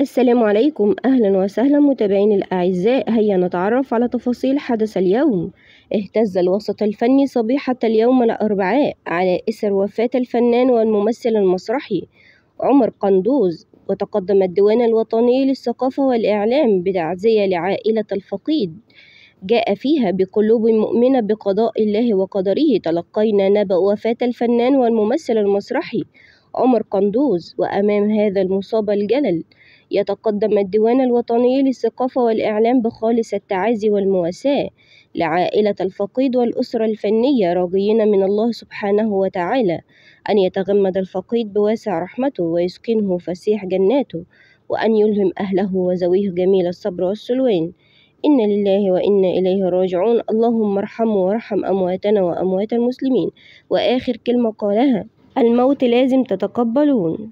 السلام عليكم أهلا وسهلا متابعين الأعزاء هيا نتعرف على تفاصيل حدث اليوم اهتز الوسط الفني صبيحة اليوم الأربعاء على إثر وفاة الفنان والممثل المسرحي عمر قندوز وتقدم الديوان الوطني للثقافة والإعلام بتعزية لعائلة الفقيد جاء فيها بقلوب مؤمنة بقضاء الله وقدره تلقينا نبأ وفاة الفنان والممثل المسرحي عمر قندوز وأمام هذا المصاب الجلل يتقدم الديوان الوطني للثقافة والإعلام بخالص التعازي والمواساة لعائلة الفقيد والأسرة الفنية راجين من الله سبحانه وتعالى أن يتغمد الفقيد بواسع رحمته ويسكنه فسيح جناته وأن يلهم أهله وزويه جميل الصبر والسلوان إن لله وإنا إليه راجعون اللهم ارحمه وارحم أمواتنا وأموات المسلمين وآخر كلمة قالها الموت لازم تتقبلون